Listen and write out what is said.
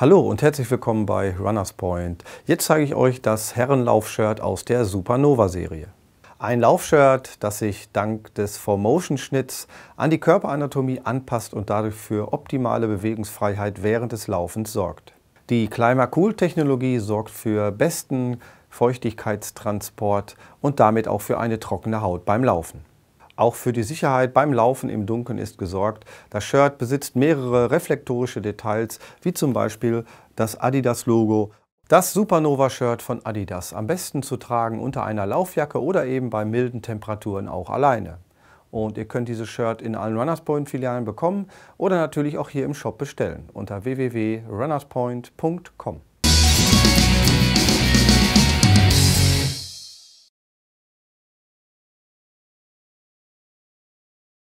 Hallo und herzlich willkommen bei Runners Point. Jetzt zeige ich euch das Herrenlaufshirt aus der Supernova-Serie. Ein Laufshirt, das sich dank des Formotion-Schnitts an die Körperanatomie anpasst und dadurch für optimale Bewegungsfreiheit während des Laufens sorgt. Die Climacool-Technologie sorgt für besten Feuchtigkeitstransport und damit auch für eine trockene Haut beim Laufen. Auch für die Sicherheit beim Laufen im Dunkeln ist gesorgt. Das Shirt besitzt mehrere reflektorische Details, wie zum Beispiel das Adidas-Logo. Das Supernova-Shirt von Adidas am besten zu tragen unter einer Laufjacke oder eben bei milden Temperaturen auch alleine. Und ihr könnt dieses Shirt in allen Runners Point Filialen bekommen oder natürlich auch hier im Shop bestellen unter www.runnerspoint.com.